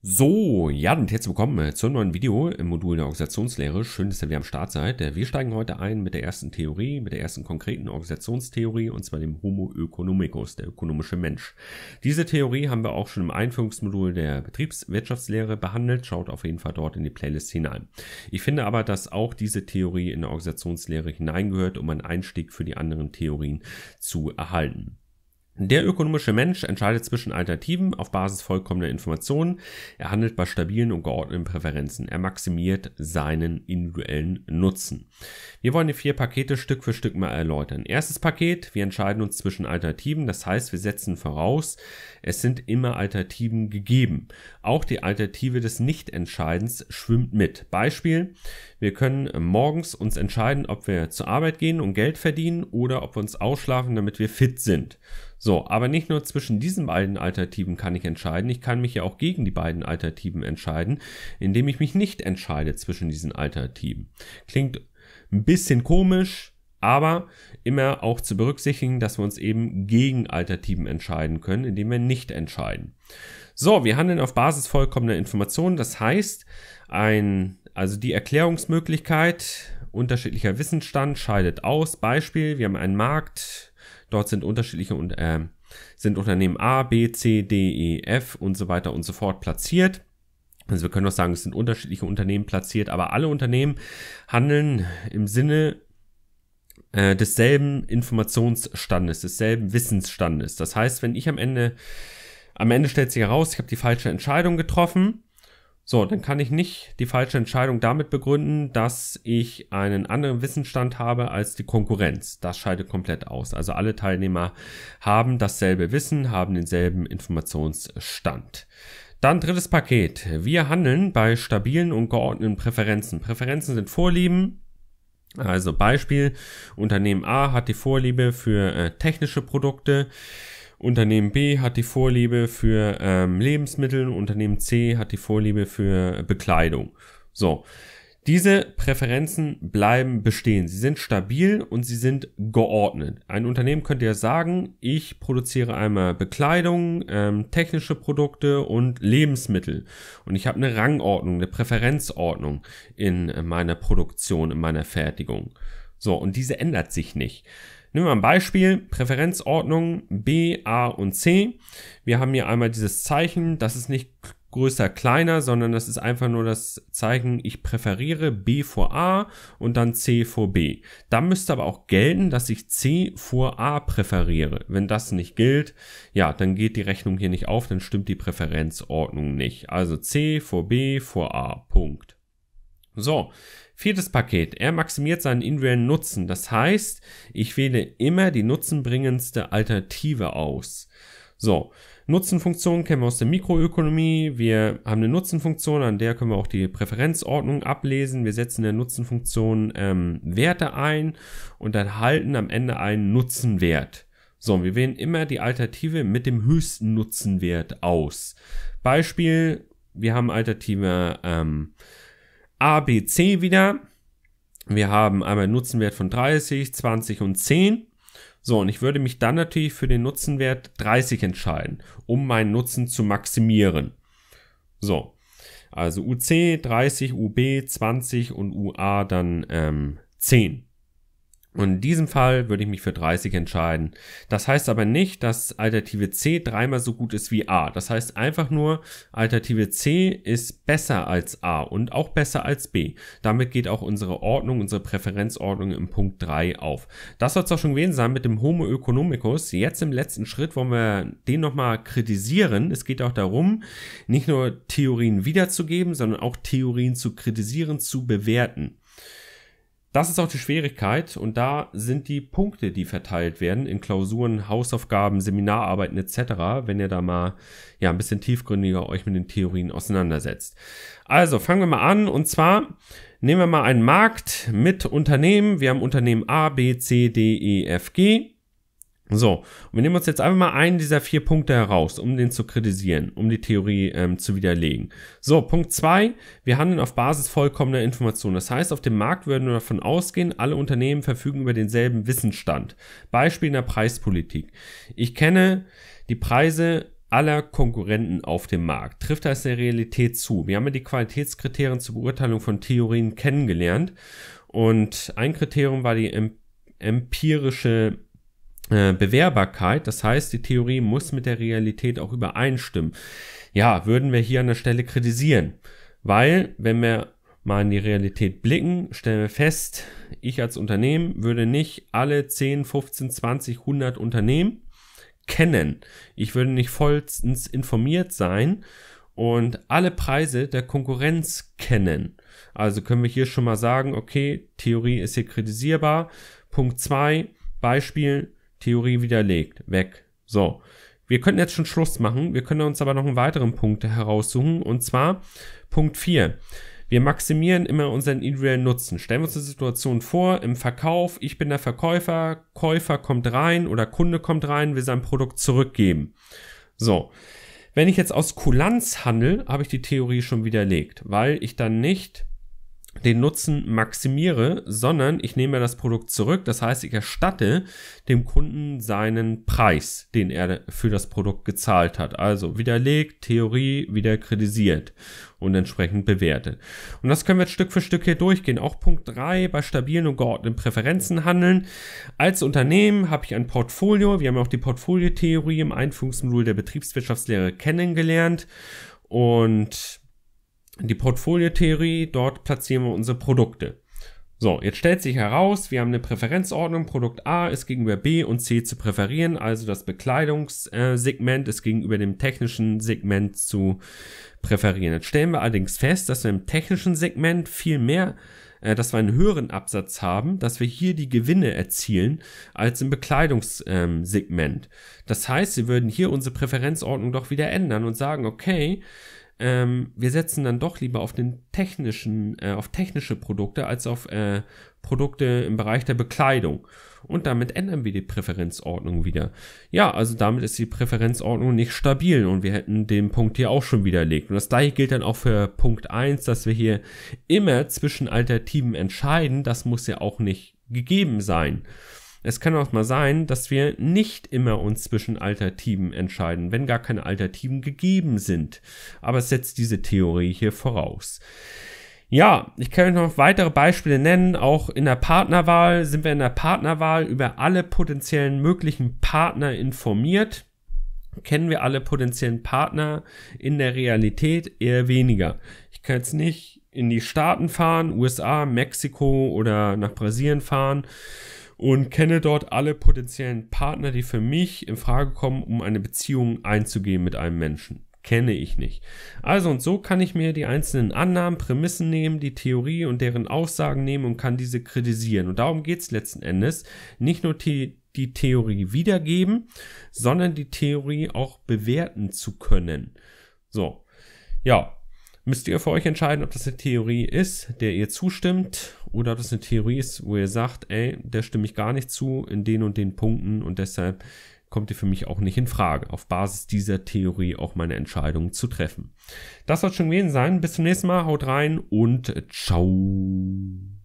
So, ja und herzlich willkommen äh, zu einem neuen Video im Modul der Organisationslehre. Schön, dass ihr wieder am Start seid. Äh, wir steigen heute ein mit der ersten Theorie, mit der ersten konkreten Organisationstheorie und zwar dem Homo Ökonomicus, der ökonomische Mensch. Diese Theorie haben wir auch schon im Einführungsmodul der Betriebswirtschaftslehre behandelt. Schaut auf jeden Fall dort in die Playlist hinein. Ich finde aber, dass auch diese Theorie in der Organisationslehre hineingehört, um einen Einstieg für die anderen Theorien zu erhalten. Der ökonomische Mensch entscheidet zwischen Alternativen auf Basis vollkommener Informationen. Er handelt bei stabilen und geordneten Präferenzen. Er maximiert seinen individuellen Nutzen. Wir wollen die vier Pakete Stück für Stück mal erläutern. Erstes Paket, wir entscheiden uns zwischen Alternativen. Das heißt, wir setzen voraus, es sind immer Alternativen gegeben. Auch die Alternative des Nichtentscheidens schwimmt mit. Beispiel, wir können morgens uns entscheiden, ob wir zur Arbeit gehen und Geld verdienen oder ob wir uns ausschlafen, damit wir fit sind. So, aber nicht nur zwischen diesen beiden Alternativen kann ich entscheiden, ich kann mich ja auch gegen die beiden Alternativen entscheiden, indem ich mich nicht entscheide zwischen diesen Alternativen. Klingt ein bisschen komisch, aber immer auch zu berücksichtigen, dass wir uns eben gegen Alternativen entscheiden können, indem wir nicht entscheiden. So, wir handeln auf Basis vollkommener Informationen. Das heißt, ein, also die Erklärungsmöglichkeit unterschiedlicher Wissensstand scheidet aus. Beispiel, wir haben einen Markt, Dort sind unterschiedliche und äh, sind Unternehmen A, B, C, D, E, F und so weiter und so fort platziert. Also wir können auch sagen, es sind unterschiedliche Unternehmen platziert, aber alle Unternehmen handeln im Sinne äh, desselben Informationsstandes, desselben Wissensstandes. Das heißt, wenn ich am Ende, am Ende stellt sich heraus, ich habe die falsche Entscheidung getroffen, so, dann kann ich nicht die falsche Entscheidung damit begründen, dass ich einen anderen Wissensstand habe als die Konkurrenz. Das scheidet komplett aus. Also alle Teilnehmer haben dasselbe Wissen, haben denselben Informationsstand. Dann drittes Paket. Wir handeln bei stabilen und geordneten Präferenzen. Präferenzen sind Vorlieben, also Beispiel, Unternehmen A hat die Vorliebe für äh, technische Produkte. Unternehmen B hat die Vorliebe für ähm, Lebensmittel, Unternehmen C hat die Vorliebe für Bekleidung. So, diese Präferenzen bleiben bestehen. Sie sind stabil und sie sind geordnet. Ein Unternehmen könnte ja sagen, ich produziere einmal Bekleidung, ähm, technische Produkte und Lebensmittel. Und ich habe eine Rangordnung, eine Präferenzordnung in meiner Produktion, in meiner Fertigung. So, und diese ändert sich nicht. Nehmen wir ein Beispiel, Präferenzordnung B, A und C. Wir haben hier einmal dieses Zeichen, das ist nicht größer, kleiner, sondern das ist einfach nur das Zeichen, ich präferiere B vor A und dann C vor B. Da müsste aber auch gelten, dass ich C vor A präferiere. Wenn das nicht gilt, ja, dann geht die Rechnung hier nicht auf, dann stimmt die Präferenzordnung nicht. Also C vor B vor A, Punkt. So, viertes Paket. Er maximiert seinen individuellen Nutzen. Das heißt, ich wähle immer die nutzenbringendste Alternative aus. So, Nutzenfunktion kennen wir aus der Mikroökonomie. Wir haben eine Nutzenfunktion, an der können wir auch die Präferenzordnung ablesen. Wir setzen in der Nutzenfunktion ähm, Werte ein und dann halten am Ende einen Nutzenwert. So, wir wählen immer die Alternative mit dem höchsten Nutzenwert aus. Beispiel, wir haben Alternative ähm, ABC wieder. Wir haben einmal einen Nutzenwert von 30, 20 und 10. So, und ich würde mich dann natürlich für den Nutzenwert 30 entscheiden, um meinen Nutzen zu maximieren. So, also UC 30, UB 20 und UA dann ähm, 10. Und in diesem Fall würde ich mich für 30 entscheiden. Das heißt aber nicht, dass Alternative C dreimal so gut ist wie A. Das heißt einfach nur, Alternative C ist besser als A und auch besser als B. Damit geht auch unsere Ordnung, unsere Präferenzordnung im Punkt 3 auf. Das soll es auch schon gewesen sein mit dem Homo economicus. Jetzt im letzten Schritt wollen wir den nochmal kritisieren. Es geht auch darum, nicht nur Theorien wiederzugeben, sondern auch Theorien zu kritisieren, zu bewerten. Das ist auch die Schwierigkeit und da sind die Punkte, die verteilt werden in Klausuren, Hausaufgaben, Seminararbeiten etc., wenn ihr da mal ja ein bisschen tiefgründiger euch mit den Theorien auseinandersetzt. Also, fangen wir mal an und zwar nehmen wir mal einen Markt mit Unternehmen. Wir haben Unternehmen A, B, C, D, E, F, G so, und wir nehmen uns jetzt einfach mal einen dieser vier Punkte heraus, um den zu kritisieren, um die Theorie ähm, zu widerlegen. So, Punkt zwei: wir handeln auf Basis vollkommener Information. Das heißt, auf dem Markt würden wir davon ausgehen, alle Unternehmen verfügen über denselben Wissensstand. Beispiel in der Preispolitik. Ich kenne die Preise aller Konkurrenten auf dem Markt. Trifft das der Realität zu? Wir haben ja die Qualitätskriterien zur Beurteilung von Theorien kennengelernt und ein Kriterium war die empirische äh, Bewehrbarkeit. Das heißt, die Theorie muss mit der Realität auch übereinstimmen. Ja, würden wir hier an der Stelle kritisieren. Weil, wenn wir mal in die Realität blicken, stellen wir fest, ich als Unternehmen würde nicht alle 10, 15, 20, 100 Unternehmen kennen. Ich würde nicht vollstens informiert sein und alle Preise der Konkurrenz kennen. Also können wir hier schon mal sagen, okay, Theorie ist hier kritisierbar. Punkt zwei Beispiel, Theorie widerlegt. Weg. So. Wir könnten jetzt schon Schluss machen. Wir können uns aber noch einen weiteren Punkt heraussuchen. Und zwar Punkt 4. Wir maximieren immer unseren individuellen Nutzen. Stellen wir uns eine Situation vor, im Verkauf, ich bin der Verkäufer, Käufer kommt rein oder Kunde kommt rein, will sein Produkt zurückgeben. So. Wenn ich jetzt aus Kulanz handle, habe ich die Theorie schon widerlegt, weil ich dann nicht den Nutzen maximiere, sondern ich nehme das Produkt zurück. Das heißt, ich erstatte dem Kunden seinen Preis, den er für das Produkt gezahlt hat. Also widerlegt, Theorie, wieder kritisiert und entsprechend bewertet. Und das können wir jetzt Stück für Stück hier durchgehen. Auch Punkt 3 bei stabilen und geordneten Präferenzen handeln. Als Unternehmen habe ich ein Portfolio. Wir haben auch die Portfoliotheorie im Einführungsmodul der Betriebswirtschaftslehre kennengelernt und die Portfoliotheorie, dort platzieren wir unsere Produkte. So, jetzt stellt sich heraus, wir haben eine Präferenzordnung. Produkt A ist gegenüber B und C zu präferieren. Also das Bekleidungssegment ist gegenüber dem technischen Segment zu präferieren. Jetzt stellen wir allerdings fest, dass wir im technischen Segment viel mehr, äh, dass wir einen höheren Absatz haben, dass wir hier die Gewinne erzielen als im Bekleidungssegment. das heißt, wir würden hier unsere Präferenzordnung doch wieder ändern und sagen, okay, ähm, wir setzen dann doch lieber auf den technischen, äh, auf technische Produkte als auf äh, Produkte im Bereich der Bekleidung. Und damit ändern wir die Präferenzordnung wieder. Ja, also damit ist die Präferenzordnung nicht stabil und wir hätten den Punkt hier auch schon widerlegt. Und das gleiche gilt dann auch für Punkt 1, dass wir hier immer zwischen Alternativen entscheiden. Das muss ja auch nicht gegeben sein. Es kann auch mal sein, dass wir nicht immer uns zwischen Alternativen entscheiden, wenn gar keine Alternativen gegeben sind. Aber es setzt diese Theorie hier voraus. Ja, ich kann noch weitere Beispiele nennen. Auch in der Partnerwahl sind wir in der Partnerwahl über alle potenziellen möglichen Partner informiert. Kennen wir alle potenziellen Partner in der Realität eher weniger. Ich kann jetzt nicht in die Staaten fahren, USA, Mexiko oder nach Brasilien fahren und kenne dort alle potenziellen Partner, die für mich in Frage kommen, um eine Beziehung einzugehen mit einem Menschen. Kenne ich nicht. Also und so kann ich mir die einzelnen Annahmen, Prämissen nehmen, die Theorie und deren Aussagen nehmen und kann diese kritisieren. Und darum geht es letzten Endes. Nicht nur die, die Theorie wiedergeben, sondern die Theorie auch bewerten zu können. So. Ja, müsst ihr für euch entscheiden, ob das eine Theorie ist, der ihr zustimmt, oder ob das eine Theorie ist, wo ihr sagt, ey, der stimme ich gar nicht zu in den und den Punkten und deshalb kommt ihr für mich auch nicht in Frage, auf Basis dieser Theorie auch meine Entscheidung zu treffen. Das soll schon gewesen sein. Bis zum nächsten Mal, haut rein und ciao.